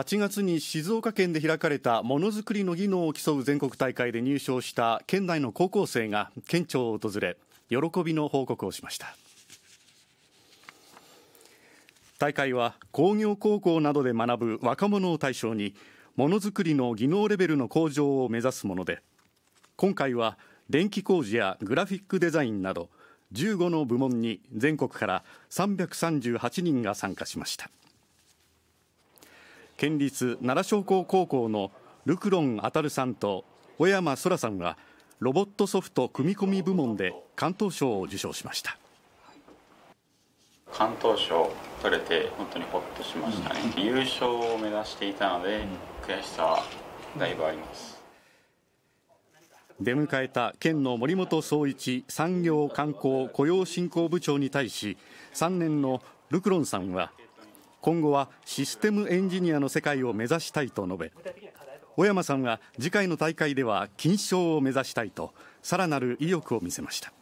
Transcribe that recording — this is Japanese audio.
8月に静岡県で開かれたものづくりの技能を競う全国大会で入賞した県内の高校生が県庁を訪れ喜びの報告をしました大会は工業高校などで学ぶ若者を対象にものづくりの技能レベルの向上を目指すもので今回は電気工事やグラフィックデザインなど15の部門に全国から338人が参加しました。県立奈良商工高校のルクロンあたるさんと小山空さんはロボットソフト組み込み部門で関東賞を受賞しました関東賞取れて本当にほっとしましたね、優勝を目指していたので、悔しさはだいぶあります、出迎えた県の森本総一産業観光雇用振興部長に対し3年のルクロンさんは今後はシステムエンジニアの世界を目指したいと述べ小山さんは次回の大会では金賞を目指したいとさらなる意欲を見せました。